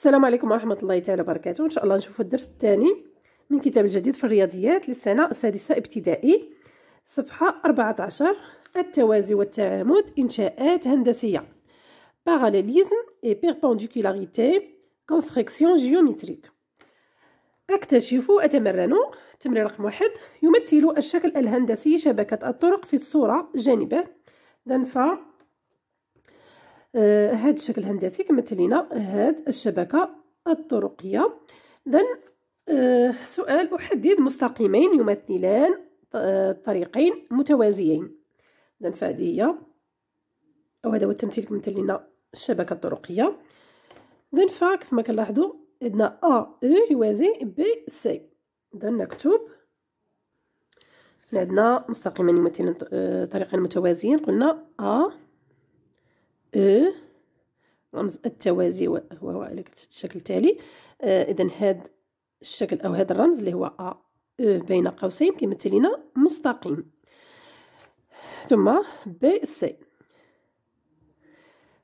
السلام عليكم ورحمه الله تعالى وبركاته ان شاء الله نشوفوا الدرس الثاني من كتاب الجديد في الرياضيات للسنه السادسه ابتدائي صفحه 14 التوازي والتعامد انشاءات هندسيه باراليزم اي بيربونديكولاريتي كونستركسيون جيومتريك اكتشف اتمرن تمرين رقم واحد يمثل الشكل الهندسي شبكه الطرق في الصوره جانبه ذنفا آه، هاد الشكل الهندسي كمثل لنا هاد الشبكه الطرقيه اذا آه، سؤال احدد مستقيمين يمثلان آه، طريقين متوازيين اذا فهذه هي او هذا هو التمثيل كمثل لنا الشبكه الطرقيه اذا فكيفما كنلاحظو عندنا ا او يوازي بي سي اذا نكتب عندنا مستقيمين يمثلان طريقين متوازيين قلنا ا أ رمز التوازي وهو على الشكل التالي إذا هذا الشكل أو هذا الرمز اللي هو أ بين قوسين كيمثل لنا مستقيم ثم بي سي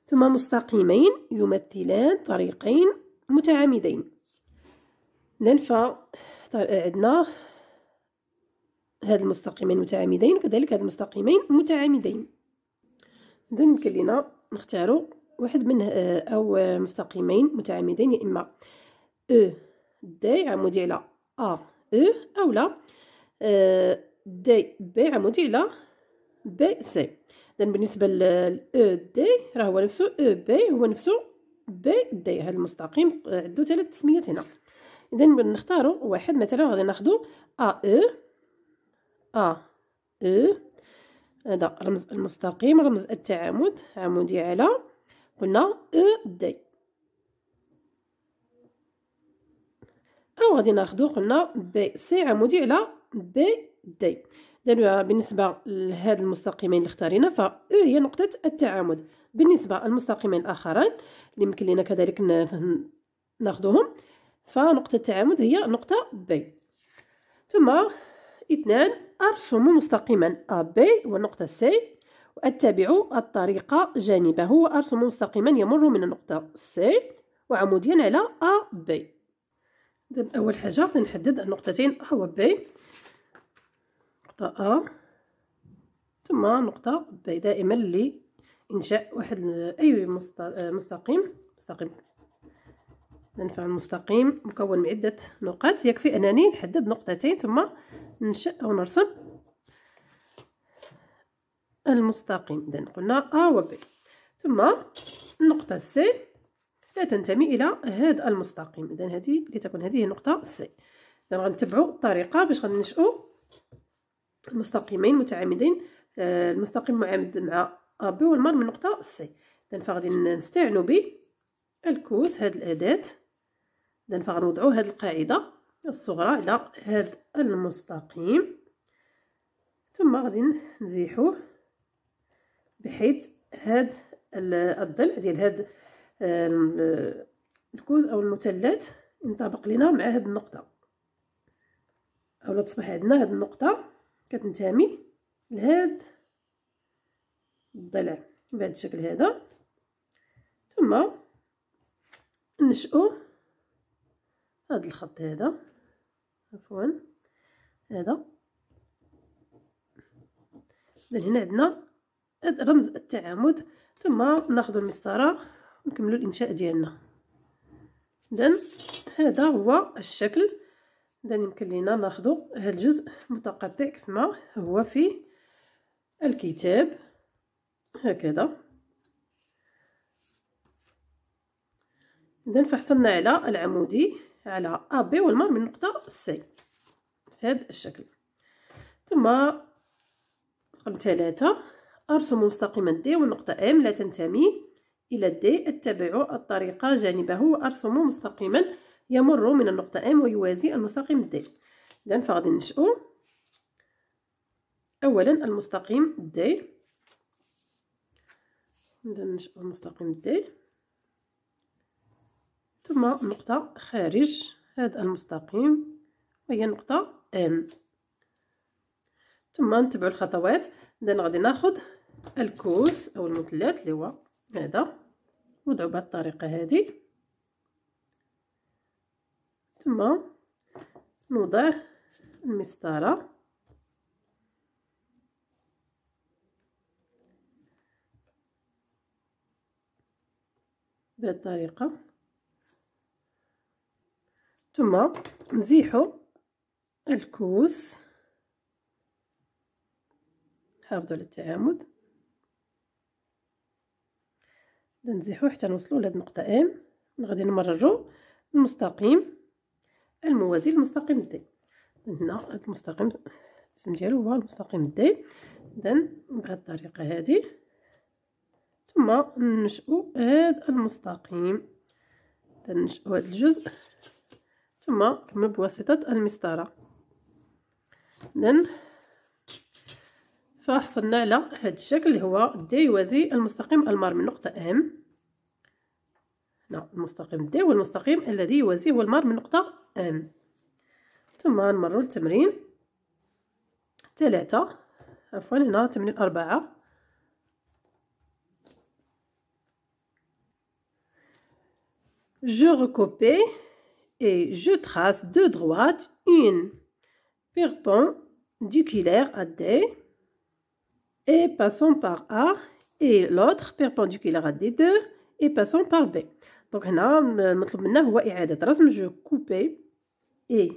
ثم مستقيمين يمثلان طريقين متعامدين إذن ف عندنا هاد المستقيمين متعامدين وكذلك هاد المستقيمين متعامدين إذن يمكن لنا نختارو واحد من آه، او مستقيمين متعامدين يا اما او دي عمودي على ا او او لا آه، دي بي عمودي على بي سي اذا بالنسبه ل او دي راه هو نفسو او بي هو نفسو بي دي هذا المستقيم عدو آه، ثلاث تسميات هنا اذا نختارو واحد مثلا غادي ناخدو ا او ا او هذا رمز المستقيم رمز التعامد عمودي على قلنا او دي او غادي ناخدو قلنا بي سي عمودي على بي دي دابا بالنسبه لهاد المستقيمين اللي اختارينا ف او هي نقطه التعامد بالنسبه للمستقيمين الاخرين اللي يمكن لنا كذلك ناخذهم فنقطه التعامد هي نقطه بي ثم اثنان أرسم مستقيما AB والنقطة C وأتبع الطريقة جانبه وأرسم مستقيما يمر من النقطة C وعموديا على AB إذن أول حاجة نحدد النقطتين A و B نقطة A ثم نقطة B دائما لإنشاء واحد أي مستقيم مستقيم ننفع المستقيم مكون من عدة نقاط يكفي أنني نحدد نقطتين ثم نشأ أو نرسم المستقيم إذا قلنا أ و ب ثم النقطة سي لا تنتمي إلى هذا المستقيم إذا هذه لتكون هذه النقطة سي إذا غنتبعو الطريقة باش غنشأو المستقيمين متعامدين المستقيم معامد مع أ ب والمر من نقطة سي إذا فغادي نستعنو به الكوس هاد الأداة إذا فغنوضعو هاد القاعدة الصغرى على هذا المستقيم ثم غادي نزيحوه بحيث هاد الضلع ديال هاد الكوز او المثلث ينطبق لنا مع هاد النقطه اولا تصبح عندنا هاد النقطه كتنتمي لهاد الضلع بهذا الشكل هذا ثم نشئو هاد الخط هذا عفوا هذا اذا هنا عندنا رمز التعامد ثم ناخذ المسطره ونكملوا الانشاء ديالنا اذا هذا هو الشكل اذا يمكن لينا ناخذ هذا الجزء متقطع كما هو في الكتاب هكذا اذا فحصلنا على العمودي على أ بي والمار من النقطة سي بهذا الشكل ثم رقم ثلاثة أرسم مستقيما دي والنقطة إم لا تنتمي إلى دي أتبع الطريقه جانبه وأرسم مستقيما يمر من النقطة إم ويوازي المستقيم دي اذا فغادي نشأو أولا المستقيم دي إذن المستقيم دي ثم نقطة خارج هذا المستقيم وهي نقطة M ثم نتبع الخطوات إذن غادي ناخد الكوس أو المثلث اللي هو هذا وضعو بهاد الطريقة هذه ثم نوضع المسطرة بهذه الطريقة ثم نزيحو الكوس حافظوا على التعامد نزيحو حتى نوصلو لهاد النقطه ام غادي نمررو المستقيم الموازي للمستقيم دي هنا المستقيم الاسم ديالو هو المستقيم دي اذا بهاد الطريقه هادي ثم ننشئو هاد المستقيم ننشئو هاد الجزء ثم كمل بواسطة المسطرة إذن فحصلنا على هذا الشكل اللي هو دي يوازي المستقيم المار من نقطة M هنا المستقيم دي والمستقيم الذي يوازيه هو المار من نقطة M ثم نمرو التمرين ثلاثة عفوا هنا تمرين أربعة Je recopie et je trace deux droites, une perpendiculaire à D et passons par A et l'autre perpendiculaire à D2 et passons par B. Donc هنا المطلوب منا هو رسم je coupe et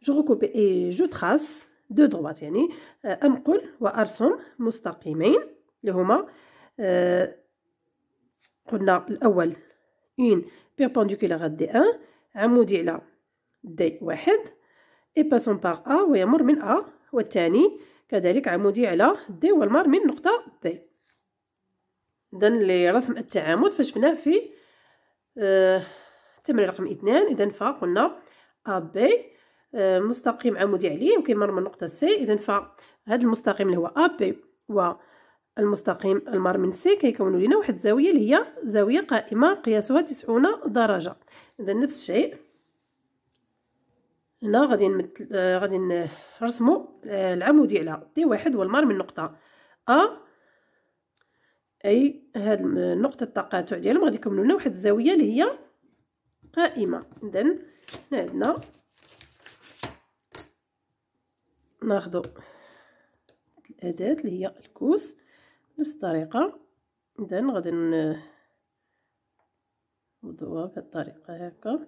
je recoupe et je trace de droite يعني أنقل وأرسم مستقيمين اللي هما قلنا الأول une perpendiculaire à D1 عمودي على دي واحد اي باسون باغ ا ويمر من ا والثاني كذلك عمودي على دي والمر من نقطة دي إذا لرسم التعامد فشفناه في آه التمرين رقم اثنان إذا فقلنا أ آه، بي مستقيم عمودي عليه وكيمر من نقطة سي إذا فهاد المستقيم اللي هو أ بي و المستقيم المار من سي كيكون لنا واحد الزاويه اللي هي زاويه قائمه قياسها 90 درجه اذا نفس الشيء هنا غادي نمثل آه غادي نرسموا آه العمود ديالها دي واحد هو المار من نقطه ا اي هاد النقطه التقاطع ديالهم غادي يكملوا لنا واحد الزاويه اللي هي قائمه اذا عندنا ناخذ الاداه اللي هي الكوس نفس الطريقه اذا غادي نوضوها بهذه الطريقه هكا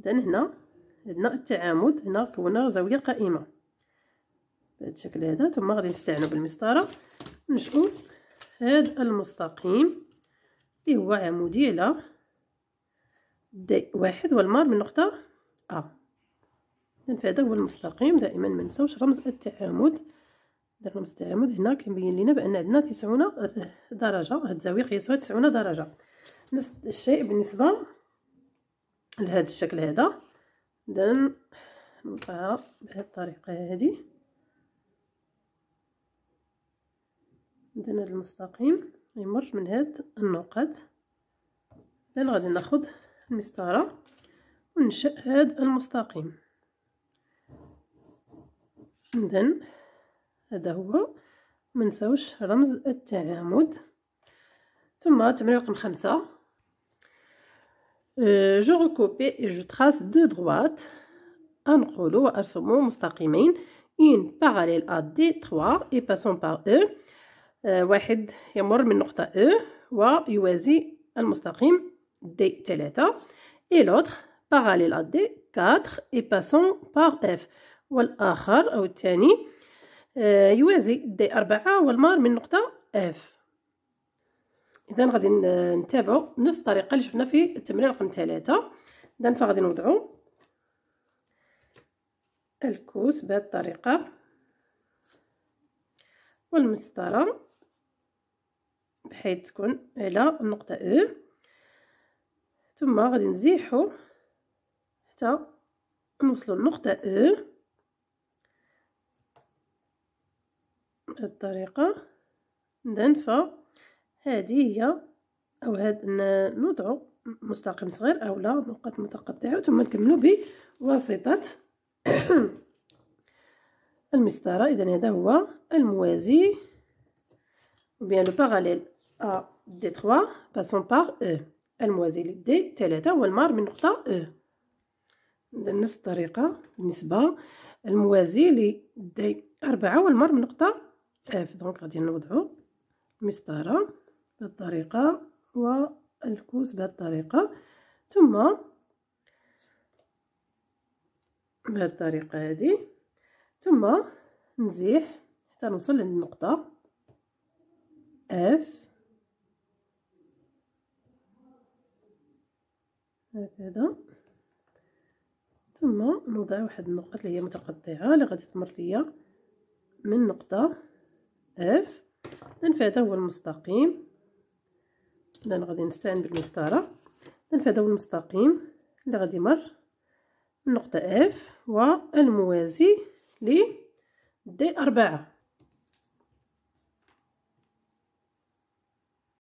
اذا هنا عندنا التعامد هنا كونا زاويه قائمه بهذا الشكل هذا ثم غادي نستعنوا بالمسطره نشقوا هذا المستقيم اللي هو عمودي على د واحد والمار من نقطه ا آه. هذا هو المستقيم دائما ما نساوش رمز التعامد درنا مستعمد هنا كنبين لينا بان عندنا 90 درجه هاد الزاويه قياسوها 90 درجه نفس الشيء بالنسبه لهذا الشكل هذا اذا نوضعها بهذه الطريقه هذه درنا المستقيم يمر من هاد النقط اذا غادي ناخذ المسطره وننشئ هذا المستقيم اذا هذا هو منساوش رمز التعامد ثم تمرين رقم خمسة جو ريكوبي اي جو تراس دو دروات أنقل وارسمو مستقيمين إن باراليل أ دي تخوا إي باسون باغ أو واحد يمر من نقطة أو e ويوازي المستقيم دي 3 إي لوتر باراليل أ دي 4 إي باسون باغ إف والآخر أو الثاني آه، يوازي دي أربعة والمار من نقطة اف إذا غادي نتابعو نفس الطريقة اللي شفنا في التمرين رقم ثلاثة إذا فغادي نوضعو الكوس بهذه الطريقة والمسطرة بحيث تكون على النقطة او e. ثم غادي نزيحو حتى نوصلو للنقطة او e. بهذه الطريقة إذن فهذه هي أو هاد نوضعو مستقيم صغير أو لا نقط متقطعة ثم نكملو بواسطة المسطرة إذا هذا هو الموازي بيان لو باغاليل أ دي 3 باسون باغ أو الموازي لدي 3 هو المار من نقطة e. أو نفس الطريقة بالنسبة الموازي لدي 4 هو المار من نقطة اف آه، دونك غادي نوضعو المسطره بهذه الطريقه والكوس بهذه الطريقه ثم بهذه الطريقه هذه ثم نزيح حتى نوصل للنقطه اف هكذا ثم نوضع واحد النقط اللي هي متقطعه اللي غادي تمر ليا من نقطه اف إذن فهذا هو المستقيم اذا غادي نستعين بالمسطرة إذن فهذا هو المستقيم اللي غادي يمر من نقطة اف والموازي ل دي أربعة